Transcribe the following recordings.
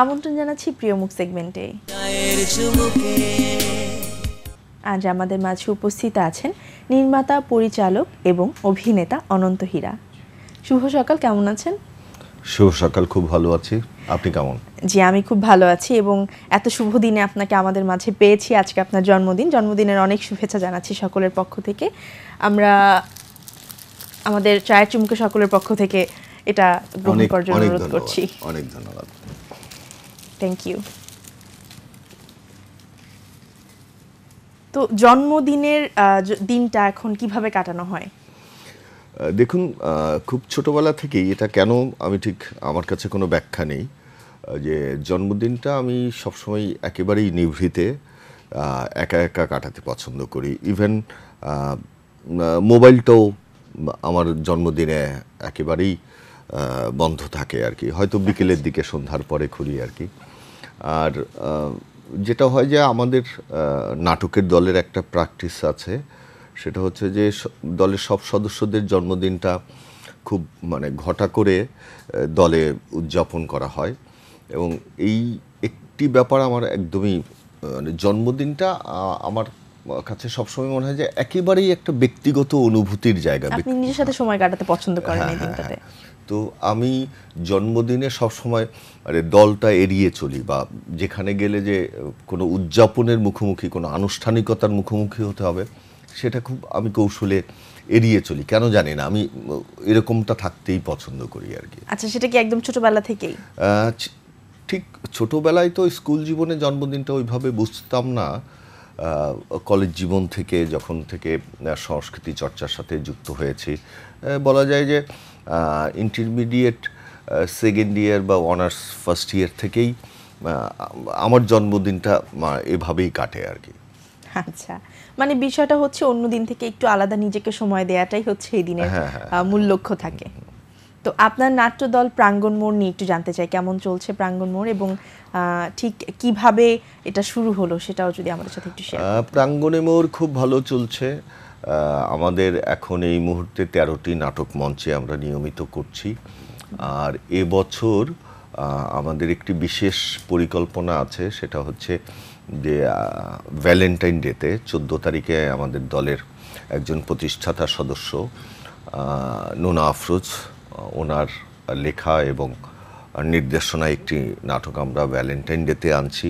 আমন্ত্রণ জানাচ্ছি প্রিয় মুখ সেগমেন্টে আজ আমাদের মাঝে উপস্থিত আছেন নির্মাতা পরিচালক এবং অভিনেতা অনন্ত হীরা শুভ সকাল কেমন আছেন শুভ সকাল খুব ভালো আছি আপনি কেমন জি আমি খুব ভালো আছি এবং এত শুভ দিনে আপনাকে আমাদের মাঝে পেয়েছি আজকে আপনার জন্মদিন জন্মদিনের অনেক শুভেচ্ছা জানাচ্ছি সকলের পক্ষ থেকে আমরা আমাদের চায়ের চুমুকে সকলের পক্ষ থেকে এটা গ্রহণ করার জন্য অনুরোধ করছি অনেক ধন্যবাদ থ্যাংক ইউ তো জন্মদিনের দিনটা এখন কিভাবে কাটানো হয় দেখুন খুব ছোটবেলা থেকেই এটা কেন আমি ঠিক আমার কাছে কোনো ব্যাখ্যা নেই যে জন্মদিনটা আমি সবসময় একেবারেই নিভৃতে একা একা কাটাতে পছন্দ করি ইভেন মোবাইলটাও আমার জন্মদিনে একেবারেই বন্ধ থাকে আর কি হয়তো বিকেলের দিকে সন্ধ্যার পরে খুলি আর কি আর যেটা হয় যে আমাদের নাটকের দলের একটা প্র্যাকটিস আছে সেটা হচ্ছে যে দলের সব সদস্যদের জন্মদিনটা খুব মানে ঘটা করে দলে উদযাপন করা হয় এবং এই একটি ব্যাপার আমার একদমই মানে জন্মদিনটা আমার কাছে সবসময় মনে হয় যে একেবারেই একটা ব্যক্তিগত অনুভূতির জায়গা নিজের সাথে সময় কাটাতে পছন্দ করেন হ্যাঁ কিন্তু আমি জন্মদিনে সবসময় মানে দলটা এড়িয়ে চলি বা যেখানে গেলে যে কোনো উদযাপনের মুখোমুখি কোনো আনুষ্ঠানিকতার মুখোমুখি হতে হবে সেটা খুব আমি কৌশলে এড়িয়ে চলি কেন জানি না আমি এরকমটা থাকতেই পছন্দ করি আর কি আচ্ছা সেটা কি একদম ছোটবেলা থেকেই ঠিক ছোটবেলায় তো স্কুল জীবনে জন্মদিনটা ওইভাবে বুঝতাম না কলেজ জীবন থেকে যখন থেকে সংস্কৃতি চর্চার সাথে যুক্ত হয়েছি বলা যায় যে ইন্টারমিডিয়েট সেকেন্ড ইয়ার বা অনার্স ফার্স্ট ইয়ার থেকেই আমার জন্মদিনটা এভাবেই কাটে আর কি আচ্ছা মানে বিষয়টা হচ্ছে অন্য দিন থেকে একটু আলাদা নিজেকে সময় দেওয়াটাই হচ্ছে এই দিনের হ্যাঁ, হ্যাঁ, হ্যাঁ। মূল লক্ষ্য থাকে তো আপনার নাট্য দল প্রাঙ্গণ মোড় নিয়ে একটু জানতে চাই কেমন চলছে প্রাঙ্গণ মোড় এবং ঠিক কিভাবে এটা শুরু হলো সেটাও যদি আমাদের সাথে একটু প্রাঙ্গণে মোড় খুব ভালো চলছে আমাদের এখন এই মুহূর্তে তেরোটি নাটক মঞ্চে আমরা নিয়মিত করছি আর এবছর আমাদের একটি বিশেষ পরিকল্পনা আছে সেটা হচ্ছে যে ভ্যালেন্টাইন ডেতে চোদ্দো তারিখে আমাদের দলের একজন প্রতিষ্ঠাতা সদস্য নোনা আফরোজ ওনার লেখা এবং নির্দেশনা একটি নাটক আমরা ভ্যালেন্টাইন ডেতে আনছি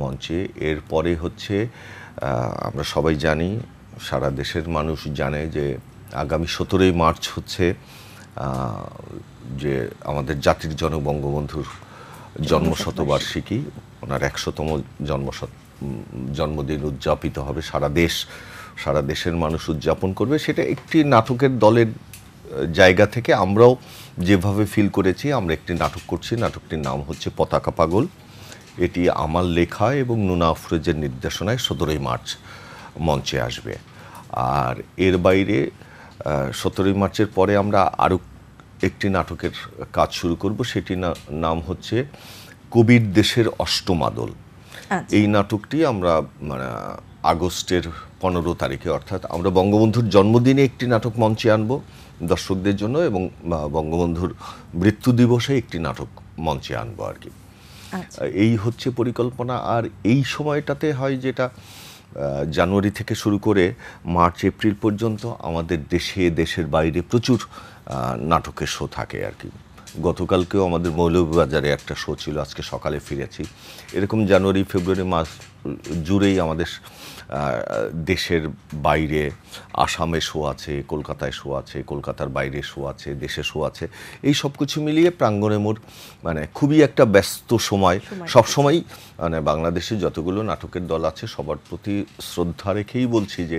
মঞ্চে এরপরে হচ্ছে আমরা সবাই জানি সারা দেশের মানুষ জানে যে আগামী সতেরোই মার্চ হচ্ছে যে আমাদের জাতির জনক বঙ্গবন্ধুর জন্মশতবার্ষিকী ওনার একশোতম জন্ম জন্মদিন উদযাপিত হবে সারা দেশ সারা দেশের মানুষ উদযাপন করবে সেটা একটি নাটকের দলের জায়গা থেকে আমরাও যেভাবে ফিল করেছি আমরা একটি নাটক করছি নাটকটির নাম হচ্ছে পতাকা পাগল এটি আমার লেখা এবং নুনা আফরোজের নির্দেশনায় সতেরোই মার্চ মঞ্চে আসবে আর এর বাইরে সতেরোই মার্চের পরে আমরা আরও একটি নাটকের কাজ শুরু করব সেটি নাম হচ্ছে কবির দেশের অষ্টমাদল আচ্ছা। এই নাটকটি আমরা মানে আগস্টের পনেরো তারিখে অর্থাৎ আমরা বঙ্গবন্ধুর জন্মদিনে একটি নাটক মঞ্চে আনব দর্শকদের জন্য এবং বঙ্গবন্ধুর মৃত্যু দিবসে একটি নাটক মঞ্চে আনবো আর কি আচ্ছা। এই হচ্ছে পরিকল্পনা আর এই সময়টাতে হয় যেটা জানুয়ারি থেকে শুরু করে মার্চ এপ্রিল পর্যন্ত আমাদের দেশে দেশের বাইরে প্রচুর নাটকের শো থাকে আর কি গতকালকেও আমাদের মৌলভীবাজারে একটা শো ছিল আজকে সকালে ফিরেছি এরকম জানুয়ারি ফেব্রুয়ারি মাস জুড়েই আমাদের দেশের বাইরে আসামে শো আছে কলকাতায় শো আছে কলকাতার বাইরে শো আছে দেশে শো আছে এই সব কিছু মিলিয়ে প্রাঙ্গণে মোর মানে খুবই একটা ব্যস্ত সময় সবসময়ই মানে বাংলাদেশে যতগুলো নাটকের দল আছে সবার প্রতি শ্রদ্ধা রেখেই বলছি যে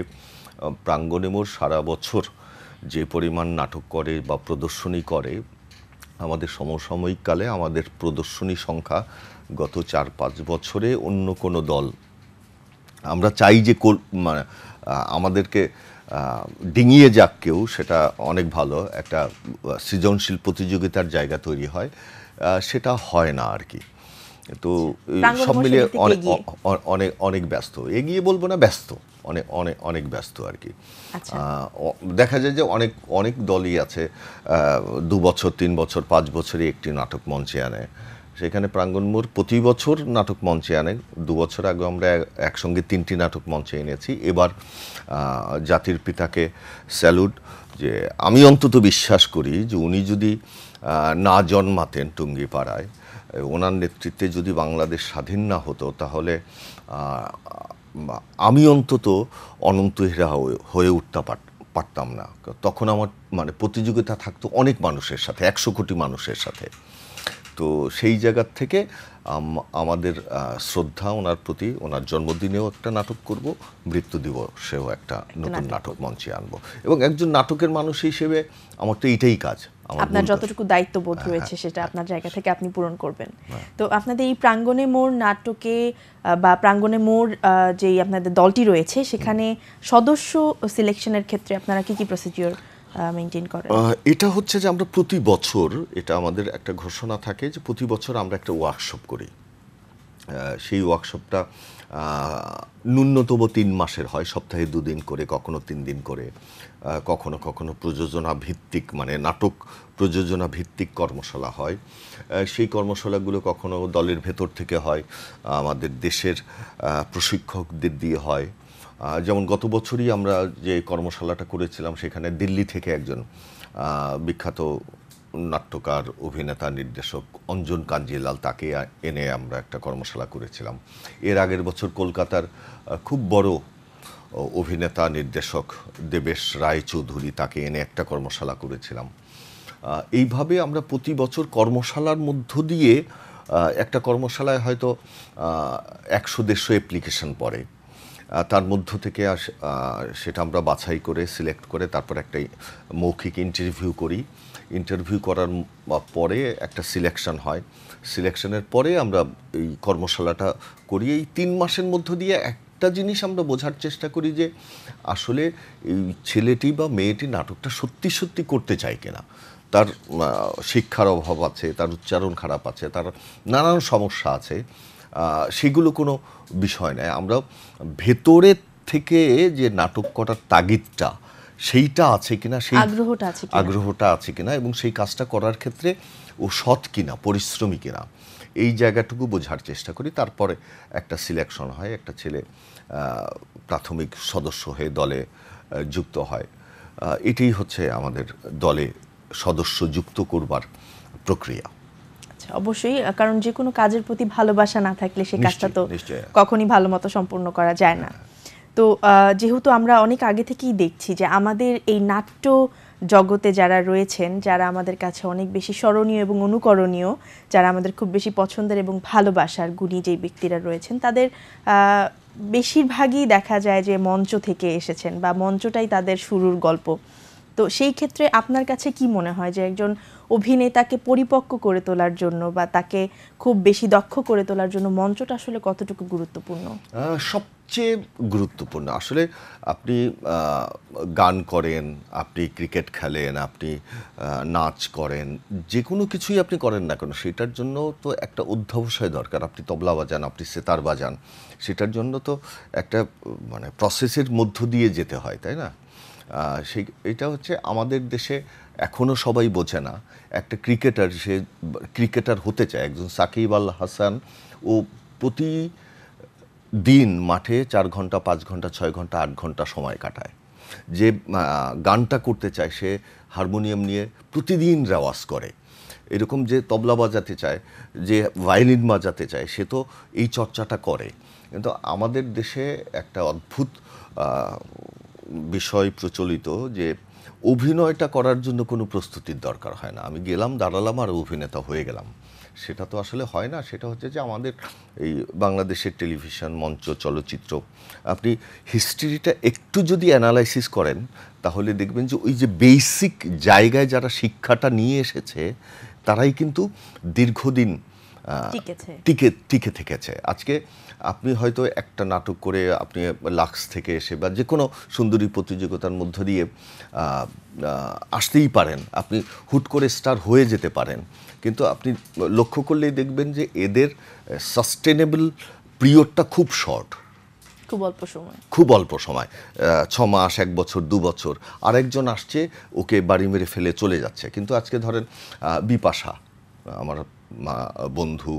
প্রাঙ্গণে মোর সারা বছর যে পরিমাণ নাটক করে বা প্রদর্শনী করে আমাদের সমসাময়িক কালে আমাদের প্রদর্শনী সংখ্যা গত চার পাঁচ বছরে অন্য কোনো দল আমরা চাই যে মানে আমাদেরকে ডিঙিয়ে যাক কেউ সেটা অনেক ভালো একটা সৃজনশীল প্রতিযোগিতার জায়গা তৈরি হয় সেটা হয় না আর কি তো আচ্ছা। সব মিলিয়ে অনেক অনেক অনেক ব্যস্ত এগিয়ে বলবো না ব্যস্ত অনেক অনেক অনেক ব্যস্ত আর কি আচ্ছা। দেখা যায় যে অনেক অনেক দলই আছে দু বছর তিন বছর পাঁচ বছরই একটি নাটক মঞ্চে আনে সেখানে প্রাঙ্গণমূর প্রতি বছর নাটক মঞ্চে আনে দু বছর আগে আমরা একসঙ্গে তিনটি নাটক মঞ্চে এনেছি এবার জাতির পিতাকে স্যালুট যে আমি অন্তত বিশ্বাস করি যে উনি যদি না জন্মাতেন টুঙ্গিপাড়ায় ওনার নেতৃত্বে যদি বাংলাদেশ স্বাধীন না হতো তাহলে আমি অন্তত অনন্ত হেরা হয়ে উঠতে পারতাম না তখন আমার মানে প্রতিযোগিতা থাকতো অনেক মানুষের সাথে একশো কোটি মানুষের সাথে তো সেই জায়গার থেকে আমাদের শ্রদ্ধা ওনার প্রতি ওনার জন্মদিনেও একটা নাটক করব মৃত্যু দিবসেও একটা নতুন নাটক মঞ্চে আনব এবং একজন নাটকের মানুষ হিসেবে আমার তো এটাই কাজ আপনার যতটুকু দায়িত্ববোধ হ্যাঁ, রয়েছে হ্যাঁ, সেটা হ্যাঁ। আপনার জায়গা থেকে আপনি পূরণ করবেন তো আপনাদের এই প্রাঙ্গণে মোর নাটকে বা প্রাঙ্গণে মোর যেই আপনাদের দলটি রয়েছে সেখানে সদস্য সিলেকশনের ক্ষেত্রে আপনারা কি কি প্রসিডিওর মেনটেন করেন এটা হচ্ছে যে আমরা প্রতি বছর এটা আমাদের একটা ঘোষণা থাকে যে প্রতি বছর আমরা একটা ওয়ার্কশপ করি সেই ওয়ার্কশপটা ন্যূনতম তিন মাসের হয় সপ্তাহে দুদিন করে কখনো তিন দিন করে কখনো কখনো প্রযোজনা ভিত্তিক মানে নাটক প্রযোজনা ভিত্তিক কর্মশালা হয় সেই কর্মশালাগুলো কখনো দলের ভেতর থেকে হয় আমাদের দেশের প্রশিক্ষকদের দিয়ে হয় যেমন গত বছরই আমরা যে কর্মশালাটা করেছিলাম সেখানে দিল্লি থেকে একজন বিখ্যাত নাট্যকার অভিনেতা নির্দেশক অঞ্জন কাঞ্জিলাল তাকে এনে আমরা একটা কর্মশালা করেছিলাম এর আগের বছর কলকাতার খুব বড় অভিনেতা নির্দেশক দেবেশ রায়চৌধুরী তাকে এনে একটা কর্মশালা করেছিলাম এইভাবে আমরা প্রতি বছর কর্মশালার মধ্য দিয়ে একটা কর্মশালায় হয়তো একশো দেড়শো অ্যাপ্লিকেশন পড়ে তার মধ্য থেকে সেটা আমরা বাছাই করে সিলেক্ট করে তারপর একটা মৌখিক ইন্টারভিউ করি ইন্টারভিউ করার পরে একটা সিলেকশন হয় সিলেকশনের পরে আমরা এই কর্মশালাটা করি এই তিন মাসের মধ্য দিয়ে একটা জিনিস আমরা বোঝার চেষ্টা করি যে আসলে এই ছেলেটি বা মেয়েটি নাটকটা সত্যি সত্যি করতে চায় কিনা তার শিক্ষার অভাব আছে তার উচ্চারণ খারাপ আছে তার নানান সমস্যা আছে সেগুলো কোনো বিষয় নয় আমরা ভেতরের থেকে যে নাটক করার তাগিদটা সেইটা আছে কিনা সেই আগ্রহটা আছে আগ্রহটা আছে কিনা এবং সেই কাজটা করার ক্ষেত্রে ও সৎ কিনা পরিশ্রমী কিনা এই জায়গাটুকু বোঝার চেষ্টা করি তারপরে একটা সিলেকশন হয় একটা ছেলে প্রাথমিক সদস্য হয়ে দলে যুক্ত হয় এটাই হচ্ছে আমাদের দলে সদস্য যুক্ত করবার প্রক্রিয়া অবশ্যই কারণ যে কোনো কাজের প্রতি ভালোবাসা না থাকলে সেই কাজটা তো কখনই ভালো মতো সম্পূর্ণ করা যায় না তো যেহেতু আমরা অনেক আগে থেকেই দেখছি যে আমাদের এই নাট্য জগতে যারা রয়েছেন যারা আমাদের কাছে অনেক বেশি স্মরণীয় এবং অনুকরণীয় যারা আমাদের খুব বেশি পছন্দের এবং ভালোবাসার গুণী যেই ব্যক্তিরা রয়েছেন তাদের বেশিরভাগই দেখা যায় যে মঞ্চ থেকে এসেছেন বা মঞ্চটাই তাদের শুরুর গল্প তো সেই ক্ষেত্রে আপনার কাছে কি মনে হয় যে একজন অভিনেতাকে পরিপক্ক করে তোলার জন্য বা তাকে খুব বেশি দক্ষ করে তোলার জন্য মঞ্চটা আসলে কতটুকু গুরুত্বপূর্ণ সবচেয়ে গুরুত্বপূর্ণ আসলে আপনি গান করেন আপনি ক্রিকেট খেলেন আপনি নাচ করেন যে কোনো কিছুই আপনি করেন না কেন সেটার জন্য তো একটা অধ্যবসায় দরকার আপনি তবলা বাজান আপনি সেতার বাজান সেটার জন্য তো একটা মানে প্রসেসের মধ্য দিয়ে যেতে হয় তাই না সেই এটা হচ্ছে আমাদের দেশে এখনও সবাই বোঝে না একটা ক্রিকেটার সে ক্রিকেটার হতে চায় একজন সাকিব আল হাসান ও প্রতি দিন মাঠে চার ঘন্টা পাঁচ ঘন্টা ছয় ঘন্টা আট ঘন্টা সময় কাটায় যে গানটা করতে চায় সে হারমোনিয়াম নিয়ে প্রতিদিন রেওয়াজ করে এরকম যে তবলা বাজাতে চায় যে ভায়োলিন বাজাতে চায় সে তো এই চর্চাটা করে কিন্তু আমাদের দেশে একটা অদ্ভুত বিষয় প্রচলিত যে অভিনয়টা করার জন্য কোনো প্রস্তুতির দরকার হয় না আমি গেলাম দাঁড়ালাম আর অভিনেতা হয়ে গেলাম সেটা তো আসলে হয় না সেটা হচ্ছে যে আমাদের এই বাংলাদেশের টেলিভিশন মঞ্চ চলচ্চিত্র আপনি হিস্ট্রিটা একটু যদি অ্যানালাইসিস করেন তাহলে দেখবেন যে ওই যে বেসিক জায়গায় যারা শিক্ষাটা নিয়ে এসেছে তারাই কিন্তু দীর্ঘদিন টিকে টিকে থেকেছে আজকে আপনি হয়তো একটা নাটক করে আপনি লাক্স থেকে এসে বা যে কোনো সুন্দরী প্রতিযোগিতার মধ্য দিয়ে আসতেই পারেন আপনি হুট করে স্টার হয়ে যেতে পারেন কিন্তু আপনি লক্ষ্য করলেই দেখবেন যে এদের সাস্টেনেবল পিরিয়ডটা খুব শর্ট খুব অল্প সময় খুব অল্প সময় ছ মাস এক বছর দু বছর আরেকজন আসছে ওকে বাড়ি মেরে ফেলে চলে যাচ্ছে কিন্তু আজকে ধরেন বিপাশা আমার বন্ধু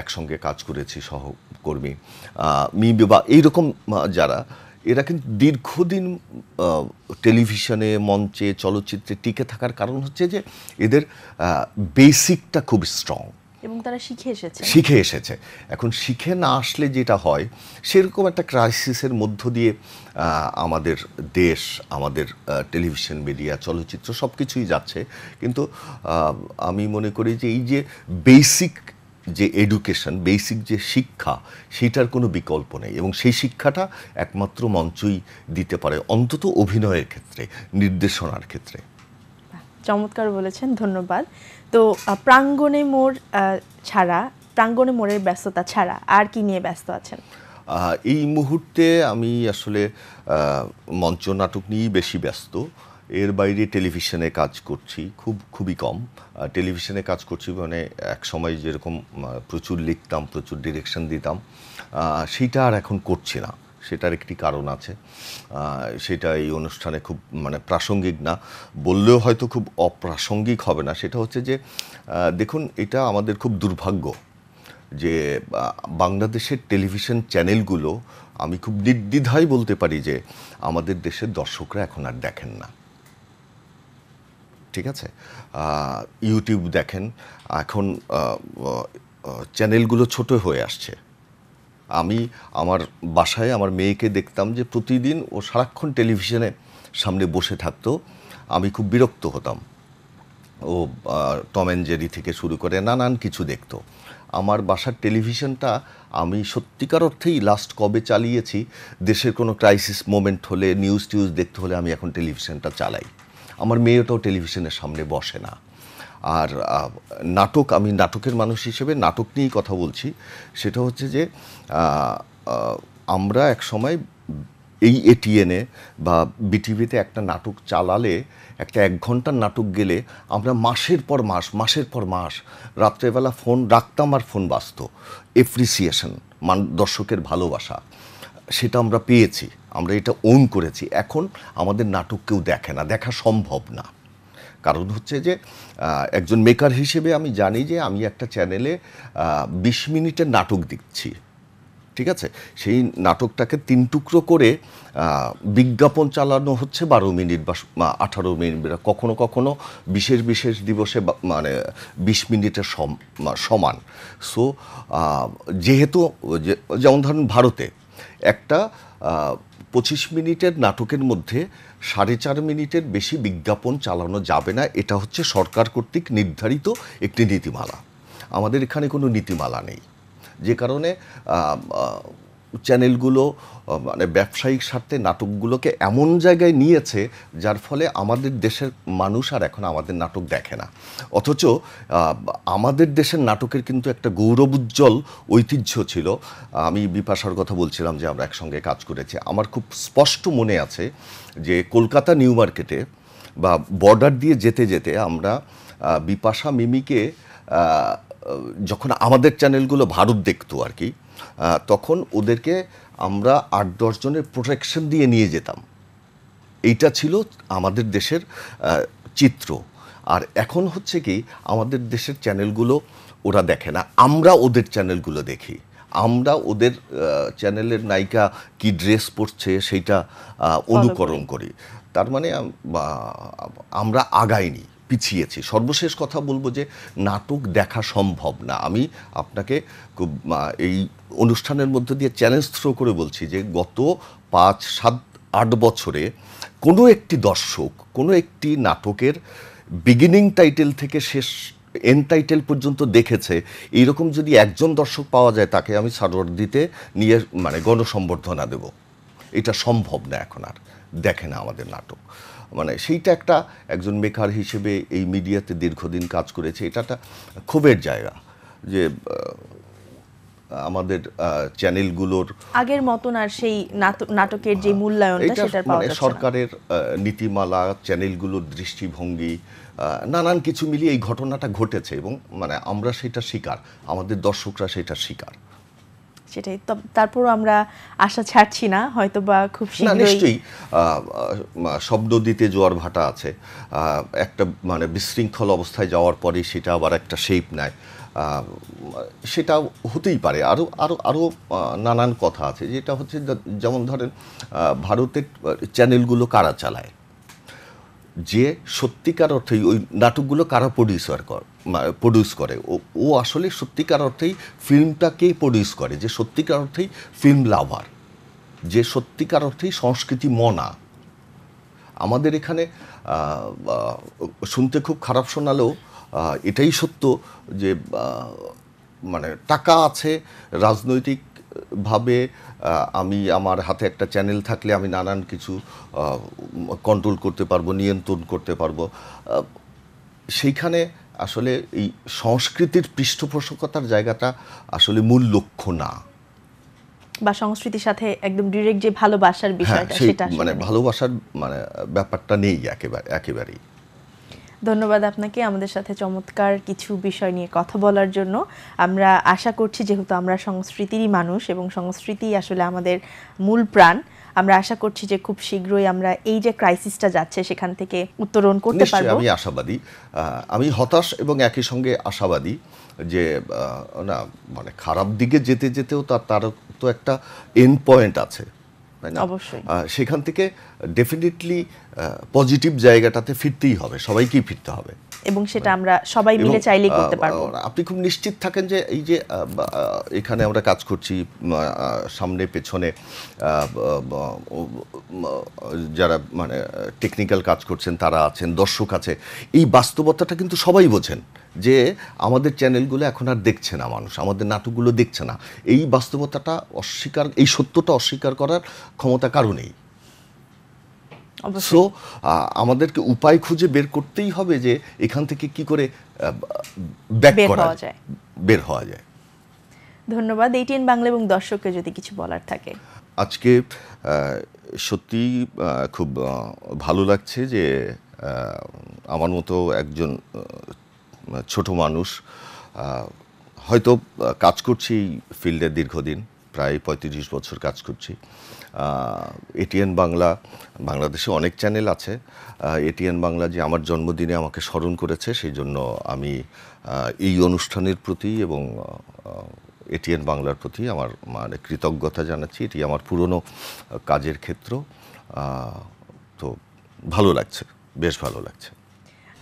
একসঙ্গে কাজ করেছি সহকর্মী মি বিবা এইরকম যারা এরা কিন্তু দীর্ঘদিন টেলিভিশনে মঞ্চে চলচ্চিত্রে টিকে থাকার কারণ হচ্ছে যে এদের বেসিকটা খুব স্ট্রং এবং তারা শিখে এসেছে শিখে এসেছে এখন শিখে না আসলে যেটা হয় সেরকম একটা ক্রাইসিসের মধ্য দিয়ে আমাদের দেশ আমাদের টেলিভিশন মিডিয়া চলচ্চিত্র সব কিছুই যাচ্ছে কিন্তু আমি মনে করি যে এই যে বেসিক যে এডুকেশন বেসিক যে শিক্ষা সেটার কোনো বিকল্প নেই এবং সেই শিক্ষাটা একমাত্র মঞ্চই দিতে পারে অন্তত অভিনয়ের ক্ষেত্রে নির্দেশনার ক্ষেত্রে চমৎকার বলেছেন ধন্যবাদ তো প্রাঙ্গণে মোর ছাড়া প্রাঙ্গণে মোরের ব্যস্ততা ছাড়া আর কি নিয়ে ব্যস্ত আছেন এই মুহূর্তে আমি আসলে মঞ্চ নাটক নিয়েই বেশি ব্যস্ত এর বাইরে টেলিভিশনে কাজ করছি খুব খুবই কম টেলিভিশনে কাজ করছি মানে এক সময় যেরকম প্রচুর লিখতাম প্রচুর ডিরেকশন দিতাম সেটা আর এখন করছি না সেটার একটি কারণ আছে সেটা এই অনুষ্ঠানে খুব মানে প্রাসঙ্গিক না বললেও হয়তো খুব অপ্রাসঙ্গিক হবে না সেটা হচ্ছে যে দেখুন এটা আমাদের খুব দুর্ভাগ্য যে বাংলাদেশের টেলিভিশন চ্যানেলগুলো আমি খুব নির্দ্বিধায় বলতে পারি যে আমাদের দেশের দর্শকরা এখন আর দেখেন না ঠিক আছে ইউটিউব দেখেন এখন চ্যানেলগুলো ছোট হয়ে আসছে আমি আমার বাসায় আমার মেয়েকে দেখতাম যে প্রতিদিন ও সারাক্ষণ টেলিভিশনে সামনে বসে থাকতো আমি খুব বিরক্ত হতাম ও টম অ্যান্ড জেরি থেকে শুরু করে নানান কিছু দেখতো আমার বাসার টেলিভিশনটা আমি সত্যিকার অর্থেই লাস্ট কবে চালিয়েছি দেশের কোনো ক্রাইসিস মোমেন্ট হলে নিউজ টিউজ দেখতে হলে আমি এখন টেলিভিশনটা চালাই আমার মেয়েটাও টেলিভিশনের সামনে বসে না আর নাটক আমি নাটকের মানুষ হিসেবে নাটক নিয়েই কথা বলছি সেটা হচ্ছে যে আমরা এক সময় এই এটিএনে বা বিটিভিতে একটা নাটক চালালে একটা এক ঘন্টার নাটক গেলে আমরা মাসের পর মাস মাসের পর মাস রাত্রেবেলা ফোন রাখতাম আর ফোন বাঁচত এপ্রিসিয়েশন মান দর্শকের ভালোবাসা সেটা আমরা পেয়েছি আমরা এটা ওন করেছি এখন আমাদের নাটক কেউ দেখে না দেখা সম্ভব না কারণ হচ্ছে যে একজন মেকার হিসেবে আমি জানি যে আমি একটা চ্যানেলে বিশ মিনিটের নাটক দিচ্ছি ঠিক আছে সেই নাটকটাকে তিন টুকরো করে বিজ্ঞাপন চালানো হচ্ছে বারো মিনিট বা আঠারো মিনিট কখনো কখনো বিশেষ বিশেষ দিবসে মানে বিশ মিনিটের সমান সো যেহেতু যেমন ধরুন ভারতে একটা পঁচিশ মিনিটের নাটকের মধ্যে সাড়ে চার মিনিটের বেশি বিজ্ঞাপন চালানো যাবে না এটা হচ্ছে সরকার কর্তৃক নির্ধারিত একটি নীতিমালা আমাদের এখানে কোনো নীতিমালা নেই যে কারণে চ্যানেলগুলো মানে ব্যবসায়িক স্বার্থে নাটকগুলোকে এমন জায়গায় নিয়েছে যার ফলে আমাদের দেশের মানুষ আর এখন আমাদের নাটক দেখে না অথচ আমাদের দেশের নাটকের কিন্তু একটা গৌরবোজ্জ্বল ঐতিহ্য ছিল আমি বিপাশার কথা বলছিলাম যে আমরা একসঙ্গে কাজ করেছি আমার খুব স্পষ্ট মনে আছে যে কলকাতা নিউ মার্কেটে বা বর্ডার দিয়ে যেতে যেতে আমরা বিপাশা মিমিকে যখন আমাদের চ্যানেলগুলো ভারত দেখতো আর কি তখন ওদেরকে আমরা আট দশজনের প্রোটেকশন দিয়ে নিয়ে যেতাম এইটা ছিল আমাদের দেশের চিত্র আর এখন হচ্ছে কি আমাদের দেশের চ্যানেলগুলো ওরা দেখে না আমরা ওদের চ্যানেলগুলো দেখি আমরা ওদের চ্যানেলের নায়িকা কি ড্রেস পরছে সেইটা অনুকরণ করি তার মানে আমরা আগাইনি পিছিয়েছি সর্বশেষ কথা বলবো যে নাটক দেখা সম্ভব না আমি আপনাকে এই অনুষ্ঠানের মধ্যে দিয়ে চ্যালেঞ্জ থ্রো করে বলছি যে গত পাঁচ সাত আট বছরে কোনো একটি দর্শক কোনো একটি নাটকের বিগিনিং টাইটেল থেকে শেষ এন টাইটেল পর্যন্ত দেখেছে এইরকম যদি একজন দর্শক পাওয়া যায় তাকে আমি সারোয়ার দিতে নিয়ে মানে গণসম্বর্ধনা দেব এটা সম্ভব না এখন আর দেখে না আমাদের নাটক মানে সেইটা একটা একজন মেকার হিসেবে এই মিডিয়াতে দীর্ঘদিন কাজ করেছে এটা একটা ক্ষোভের জায়গা যে আমাদের চ্যানেলগুলোর আগের মতন আর সেই নাটকের যে হ্যাঁ, মূল্যায়নটা সেটা মানে সরকারের নীতিমালা চ্যানেলগুলোর দৃষ্টিভঙ্গি নানান কিছু মিলিয়ে এই ঘটনাটা ঘটেছে এবং মানে আমরা সেটা শিকার আমাদের দর্শকরা সেটা শিকার সেটাই তারপর আমরা আশা ছাড়ছি না হয়তো বা খুব নিশ্চয়ই শব্দ দিতে জোয়ার ভাটা আছে একটা মানে বিশৃঙ্খল অবস্থায় যাওয়ার পরে সেটা আবার একটা শেপ নেয় সেটা হতেই পারে আরও আরও আরও নানান কথা আছে যেটা হচ্ছে যেমন ধরেন ভারতের চ্যানেলগুলো কারা চালায় যে সত্যিকার অর্থেই ওই নাটকগুলো কারা প্রডিউসার কর প্রডিউস করে ও আসলে সত্যিকার অর্থেই ফিল্মটাকে প্রডিউস করে যে সত্যিকার অর্থেই ফিল্ম লাভার যে সত্যিকার অর্থেই সংস্কৃতি মনা আমাদের এখানে শুনতে খুব খারাপ শোনালেও এটাই সত্য যে মানে টাকা আছে রাজনৈতিক ভাবে আমি আমার হাতে একটা চ্যানেল থাকলে আমি নানান কিছু কন্ট্রোল করতে পারবো নিয়ন্ত্রণ করতে পারবো সেইখানে আসলে এই সংস্কৃতির পৃষ্ঠপোষকতার জায়গাটা আসলে মূল লক্ষ্য না বা সংস্কৃতির সাথে একদম ডিরেক্ট যে ভালোবাসার হ্যাঁ, বিষয়টা সেটা মানে ভালোবাসার মানে ব্যাপারটা নেই একেবারে একেবারেই ধন্যবাদ আপনাকে আমাদের সাথে চমৎকার কিছু বিষয় নিয়ে কথা বলার জন্য আমরা আশা করছি যেহেতু আমরা সংস্কৃতিরই মানুষ এবং সংস্কৃতি আসলে আমাদের মূল প্রাণ আমরা আশা করছি যে খুব শীঘ্রই আমরা এই যে ক্রাইসিসটা যাচ্ছে সেখান থেকে উত্তরণ করতে পারবো আমি আশাবাদী আমি হতাশ এবং একই সঙ্গে আশাবাদী যে না মানে খারাপ দিকে যেতে যেতেও তার তার তো একটা এন্ড পয়েন্ট আছে তাই না অবশ্যই সেখান থেকে ডেফিনেটলি পজিটিভ জায়গাটাতে ফিরতেই হবে সবাইকেই ফিরতে হবে এবং সেটা হ্যাঁ। আমরা সবাই মিলে চাইলেই করতে পারব আপনি খুব নিশ্চিত থাকেন যে এই যে এখানে আমরা কাজ করছি সামনে পেছনে যারা মানে টেকনিক্যাল কাজ করছেন তারা আছেন দর্শক আছে এই বাস্তবতাটা কিন্তু সবাই বোঝেন যে আমাদের চ্যানেলগুলো এখন আর দেখছে না মানুষ আমাদের নাটকগুলো দেখছে না এই বাস্তবতাটা অস্বীকার এই সত্যটা অস্বীকার করার ক্ষমতা কারণেই সো আমাদেরকে উপায় খুঁজে বের করতেই হবে যে এখান থেকে কি করে ব্যাক করা যায় বের হওয়া যায় ধন্যবাদ এইটিএন বাংলা এবং দর্শককে যদি কিছু বলার থাকে আজকে সত্যি খুব ভালো লাগছে যে আমার মতো একজন ছোট মানুষ হয়তো কাজ করছি ফিল্ডে দীর্ঘদিন প্রায় পঁয়ত্রিশ বছর কাজ করছি এটিএন বাংলা বাংলাদেশে অনেক চ্যানেল আছে এটিএন বাংলা যে আমার জন্মদিনে আমাকে স্মরণ করেছে সেই জন্য আমি এই অনুষ্ঠানের প্রতি এবং এটিএন বাংলার প্রতি আমার মানে কৃতজ্ঞতা জানাচ্ছি এটি আমার পুরনো কাজের ক্ষেত্র তো ভালো লাগছে বেশ ভালো লাগছে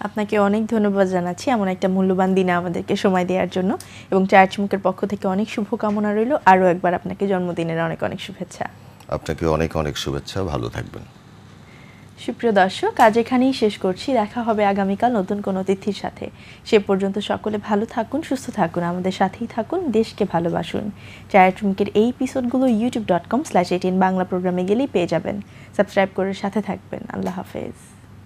আপনাকে অনেক ধন্যবাদ জানাচ্ছি এমন একটা মূল্যবান দিনে আমাদেরকে সময় দেওয়ার জন্য এবং চার্চ মুখের পক্ষ থেকে অনেক শুভকামনা রইল আরও একবার আপনাকে জন্মদিনের অনেক অনেক শুভেচ্ছা আপনাকে অনেক অনেক শুভেচ্ছা ভালো থাকবেন সুপ্রিয় দর্শক আজ এখানেই শেষ করছি দেখা হবে আগামীকাল নতুন কোনো অতিথির সাথে সে পর্যন্ত সকলে ভালো থাকুন সুস্থ থাকুন আমাদের সাথেই থাকুন দেশকে ভালোবাসুন চায়াটুমকের এই এপিসোডগুলো YouTube dot com slash ATN Bangla প্রোগ্রামে গেলেই পেয়ে যাবেন সাবস্ক্রাইব করে সাথে থাকবেন আল্লাহ হাফেজ